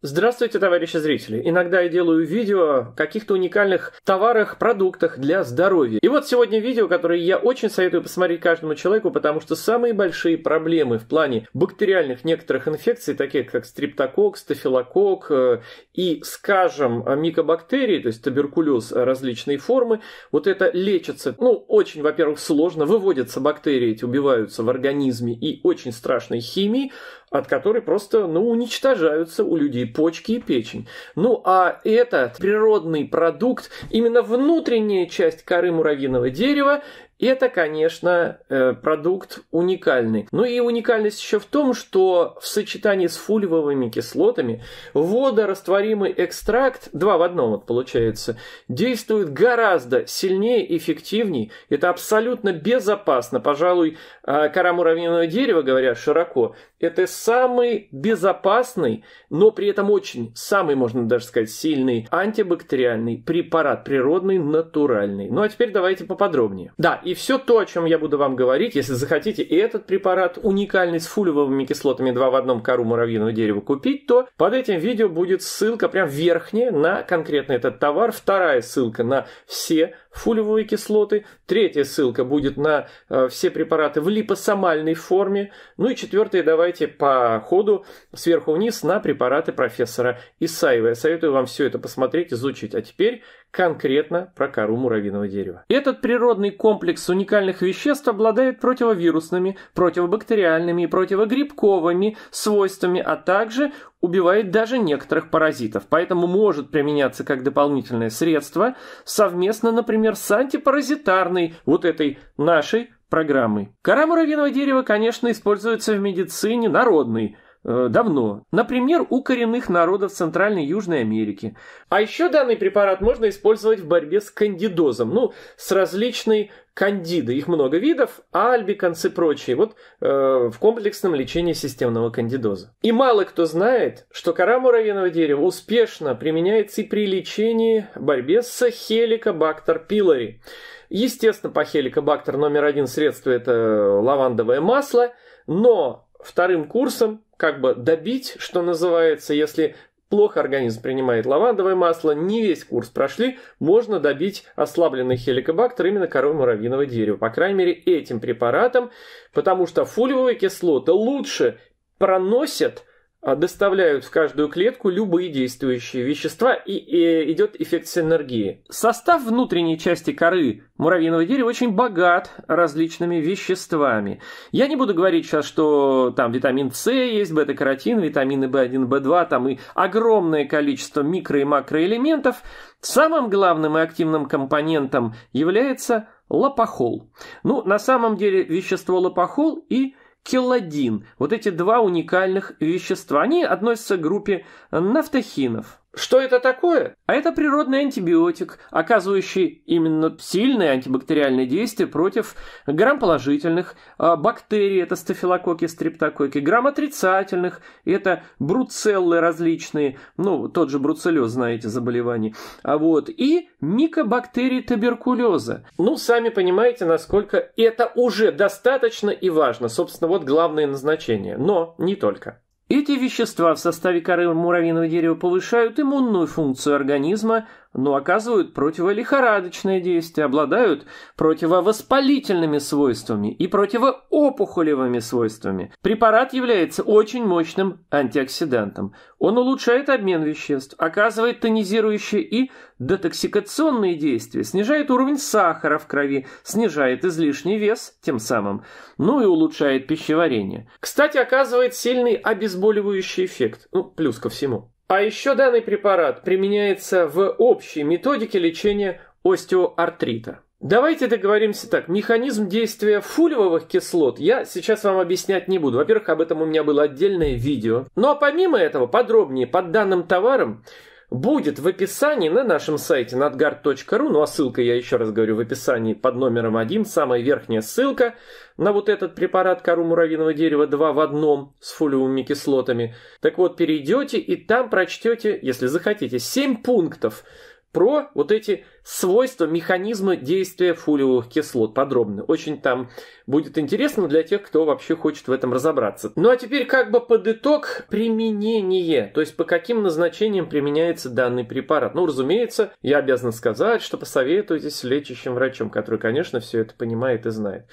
Здравствуйте, товарищи зрители! Иногда я делаю видео о каких-то уникальных товарах, продуктах для здоровья. И вот сегодня видео, которое я очень советую посмотреть каждому человеку, потому что самые большие проблемы в плане бактериальных некоторых инфекций, таких как стриптокок, стафилокок э, и, скажем, микобактерии, то есть туберкулез э, различные формы, вот это лечится, ну, очень, во-первых, сложно, выводятся бактерии эти, убиваются в организме и очень страшной химией, от которой просто, ну, уничтожаются у людей почки и печень. Ну, а этот природный продукт, именно внутренняя часть коры муравьиного дерева, и это, конечно, э, продукт уникальный. Ну и уникальность еще в том, что в сочетании с фульвовыми кислотами водорастворимый экстракт, два в одном вот получается, действует гораздо сильнее, эффективнее. Это абсолютно безопасно. Пожалуй, э, кора муравьиного дерева, говоря широко, это самый безопасный, но при этом очень, самый, можно даже сказать, сильный антибактериальный препарат, природный, натуральный. Ну а теперь давайте поподробнее. Да, и все то, о чем я буду вам говорить, если захотите и этот препарат уникальный с фулевыми кислотами 2 в одном кору муравьиного дерева купить, то под этим видео будет ссылка прям верхняя на конкретно этот товар, вторая ссылка на все фулевые кислоты. Третья ссылка будет на э, все препараты в липосомальной форме. Ну и четвертая, давайте по ходу сверху вниз на препараты профессора Исаева. Я советую вам все это посмотреть, изучить. А теперь конкретно про кору муравьиного дерева. Этот природный комплекс уникальных веществ обладает противовирусными, противобактериальными и противогрибковыми свойствами, а также убивает даже некоторых паразитов, поэтому может применяться как дополнительное средство совместно, например, с антипаразитарной, вот этой нашей программой. Кора муравьиного дерева, конечно, используется в медицине народной – Э, давно. Например, у коренных народов Центральной и Южной Америки. А еще данный препарат можно использовать в борьбе с кандидозом, ну, с различной кандидой. Их много видов, альбиканс и прочие. Вот э, в комплексном лечении системного кандидоза. И мало кто знает, что кора муравьиного дерева успешно применяется и при лечении борьбе с хеликобактер пилори. Естественно, по хеликобактер номер один средство это лавандовое масло, но вторым курсом как бы добить, что называется, если плохо организм принимает лавандовое масло, не весь курс прошли, можно добить ослабленный хеликобактер именно корой муравьиного дерева. По крайней мере, этим препаратом, потому что фульвовые кислоты лучше проносят а, доставляют в каждую клетку любые действующие вещества и, и идет эффект синергии. Состав внутренней части коры муравьиного дерева очень богат различными веществами. Я не буду говорить сейчас, что там витамин С есть, бета-каротин, витамины В1, В2, там и огромное количество микро- и макроэлементов. Самым главным и активным компонентом является лопохол. Ну, на самом деле вещество лопохол и Келадин. Вот эти два уникальных вещества. Они относятся к группе нафтохинов. Что это такое? А это природный антибиотик, оказывающий именно сильное антибактериальное действие против грамположительных а, бактерий, это стафилококки, стрептококки, грамотрицательных, это бруцеллы различные, ну, тот же бруцеллез, знаете, заболевание, а вот, и микобактерии туберкулеза. Ну, сами понимаете, насколько это уже достаточно и важно. Собственно, вот главное назначение. Но не только. Эти вещества в составе коры муравьиного дерева повышают иммунную функцию организма, но оказывают противолихорадочное действие, обладают противовоспалительными свойствами и противоопухолевыми свойствами. Препарат является очень мощным антиоксидантом. Он улучшает обмен веществ, оказывает тонизирующие и детоксикационные действия, снижает уровень сахара в крови, снижает излишний вес тем самым, ну и улучшает пищеварение. Кстати, оказывает сильный обезболивающий эффект, ну, плюс ко всему. А еще данный препарат применяется в общей методике лечения остеоартрита. Давайте договоримся так. Механизм действия фулевых кислот я сейчас вам объяснять не буду. Во-первых, об этом у меня было отдельное видео. Ну а помимо этого, подробнее под данным товаром будет в описании на нашем сайте надгар.ру, ну а ссылка, я еще раз говорю, в описании под номером 1, самая верхняя ссылка на вот этот препарат кору муравьиного дерева 2 в одном с фолиевыми кислотами. Так вот, перейдете и там прочтете, если захотите, 7 пунктов про вот эти свойства, механизмы действия фулиевых кислот подробно. Очень там будет интересно для тех, кто вообще хочет в этом разобраться. Ну а теперь как бы под итог применение, то есть по каким назначениям применяется данный препарат. Ну, разумеется, я обязан сказать, что посоветуйтесь с лечащим врачом, который, конечно, все это понимает и знает.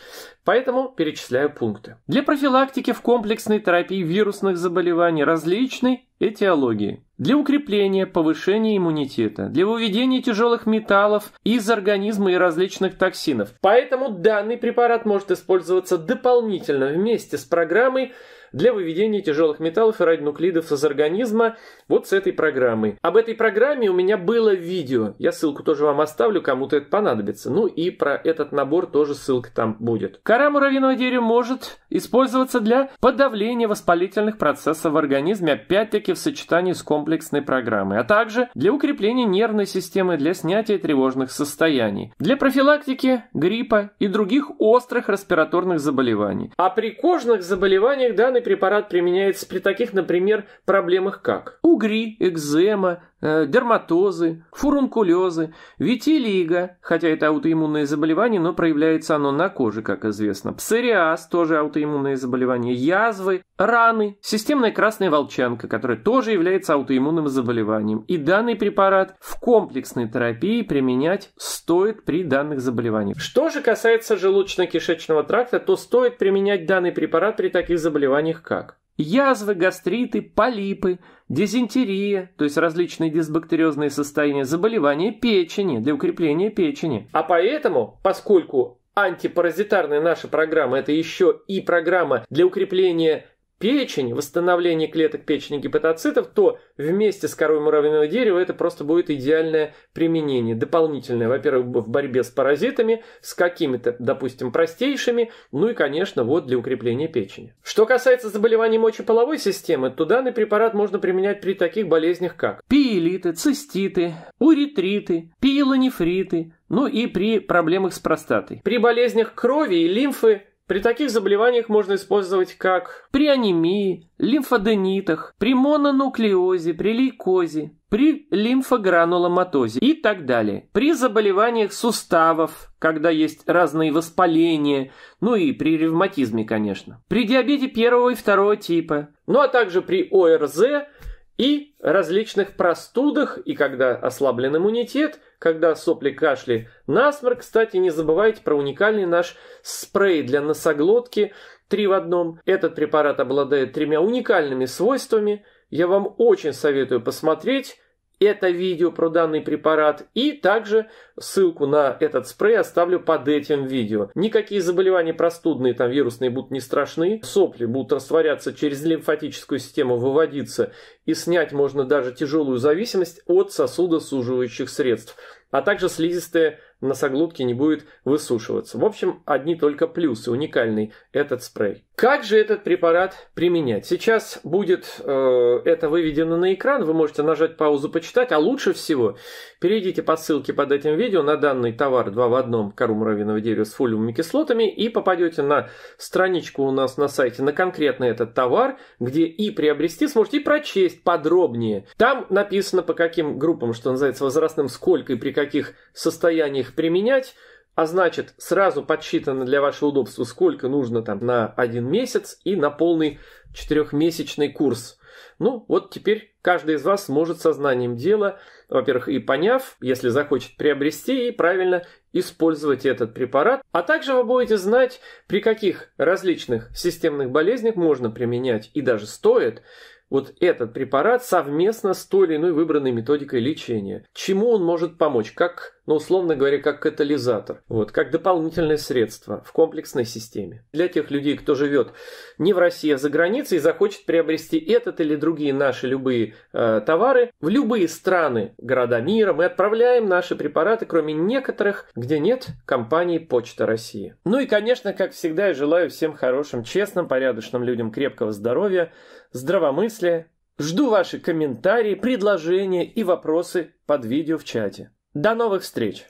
Поэтому перечисляю пункты. Для профилактики в комплексной терапии вирусных заболеваний различной этиологии. Для укрепления, повышения иммунитета, для выведения тяжелых металлов металлов, из организма и различных токсинов. Поэтому данный препарат может использоваться дополнительно вместе с программой для выведения тяжелых металлов и радионуклидов из организма вот с этой программой. Об этой программе у меня было видео. Я ссылку тоже вам оставлю, кому-то это понадобится. Ну и про этот набор тоже ссылка там будет. Кора муравьиного дерева может использоваться для подавления воспалительных процессов в организме, опять-таки в сочетании с комплексной программой, а также для укрепления нервной системы, для снятия тревожных состояний, для профилактики гриппа и других острых респираторных заболеваний. А при кожных заболеваниях данный препарат применяется при таких, например, проблемах как угри, экзема, Э, дерматозы, фурункулезы, витилиго, хотя это аутоиммунное заболевание, но проявляется оно на коже, как известно, псориаз, тоже аутоиммунное заболевание, язвы, раны, системная красная волчанка, которая тоже является аутоиммунным заболеванием. И данный препарат в комплексной терапии применять стоит при данных заболеваниях. Что же касается желудочно-кишечного тракта, то стоит применять данный препарат при таких заболеваниях как язвы, гастриты, полипы, дизентерия, то есть различные дисбактериозные состояния, заболевания печени, для укрепления печени. А поэтому, поскольку антипаразитарная наша программа, это еще и программа для укрепления Печени, восстановление клеток печени гепатоцитов, то вместе с корой муравьиного дерева это просто будет идеальное применение. Дополнительное, во-первых, в борьбе с паразитами, с какими-то, допустим, простейшими, ну и, конечно, вот для укрепления печени. Что касается заболеваний мочеполовой системы, то данный препарат можно применять при таких болезнях, как пиелиты, циститы, уретриты, пиелонефриты, ну и при проблемах с простатой. При болезнях крови и лимфы при таких заболеваниях можно использовать как при анемии, лимфоденитах, при мононуклеозе, при лейкозе, при лимфогрануломатозе и так далее. При заболеваниях суставов, когда есть разные воспаления, ну и при ревматизме, конечно. При диабете первого и второго типа, ну а также при ОРЗ, и различных простудах, и когда ослаблен иммунитет, когда сопли кашли, насморк. Кстати, не забывайте про уникальный наш спрей для носоглотки три в одном. Этот препарат обладает тремя уникальными свойствами. Я вам очень советую посмотреть это видео про данный препарат и также ссылку на этот спрей оставлю под этим видео. Никакие заболевания простудные, там вирусные будут не страшны, сопли будут растворяться через лимфатическую систему, выводиться и снять можно даже тяжелую зависимость от сосудосуживающих средств, а также слизистые носоглотки не будет высушиваться. В общем, одни только плюсы. Уникальный этот спрей. Как же этот препарат применять? Сейчас будет э, это выведено на экран. Вы можете нажать паузу, почитать. А лучше всего перейдите по ссылке под этим видео на данный товар 2 в одном кору муравьиного дерева с фолиумными кислотами и попадете на страничку у нас на сайте на конкретно этот товар, где и приобрести сможете, и прочесть подробнее. Там написано по каким группам, что называется, возрастным, сколько и при каких состояниях их применять, а значит, сразу подсчитано для вашего удобства, сколько нужно там на один месяц и на полный четырехмесячный курс. Ну, вот теперь каждый из вас сможет сознанием дела, во-первых, и поняв, если захочет приобрести и правильно использовать этот препарат. А также вы будете знать, при каких различных системных болезнях можно применять и даже стоит вот этот препарат совместно с той или иной выбранной методикой лечения. Чему он может помочь? Как но ну, условно говоря, как катализатор, вот, как дополнительное средство в комплексной системе. Для тех людей, кто живет не в России, а за границей, и захочет приобрести этот или другие наши любые э, товары, в любые страны, города мира мы отправляем наши препараты, кроме некоторых, где нет компании Почта России. Ну и, конечно, как всегда, я желаю всем хорошим, честным, порядочным людям крепкого здоровья, здравомыслия. Жду ваши комментарии, предложения и вопросы под видео в чате. До новых встреч!